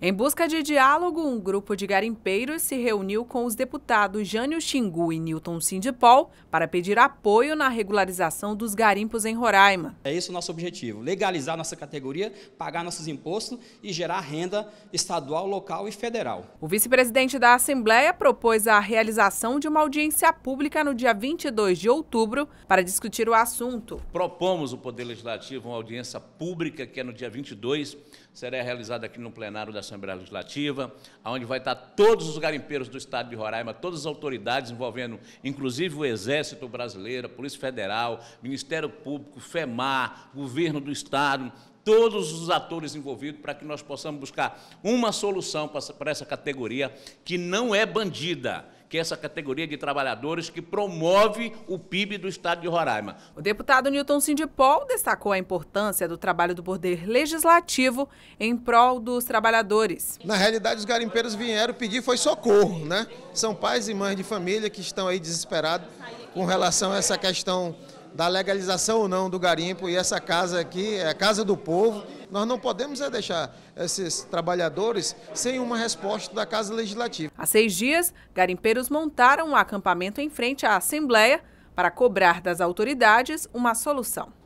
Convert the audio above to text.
Em busca de diálogo, um grupo de garimpeiros se reuniu com os deputados Jânio Xingu e Newton Sindipol para pedir apoio na regularização dos garimpos em Roraima. É esse o nosso objetivo, legalizar nossa categoria, pagar nossos impostos e gerar renda estadual, local e federal. O vice-presidente da Assembleia propôs a realização de uma audiência pública no dia 22 de outubro para discutir o assunto. Propomos o Poder Legislativo uma audiência pública que é no dia 22, será realizada aqui no plenário da Assembleia Legislativa, onde vai estar todos os garimpeiros do Estado de Roraima, todas as autoridades envolvendo, inclusive o Exército Brasileiro, a Polícia Federal, Ministério Público, FEMAR, Governo do Estado, todos os atores envolvidos para que nós possamos buscar uma solução para essa categoria que não é bandida, que é essa categoria de trabalhadores que promove o PIB do estado de Roraima. O deputado Newton Sindipol destacou a importância do trabalho do Poder Legislativo em prol dos trabalhadores. Na realidade, os garimpeiros vieram pedir foi socorro, né? São pais e mães de família que estão aí desesperados com relação a essa questão da legalização ou não do garimpo, e essa casa aqui é a casa do povo. Nós não podemos é, deixar esses trabalhadores sem uma resposta da Casa Legislativa. Há seis dias, garimpeiros montaram um acampamento em frente à Assembleia para cobrar das autoridades uma solução.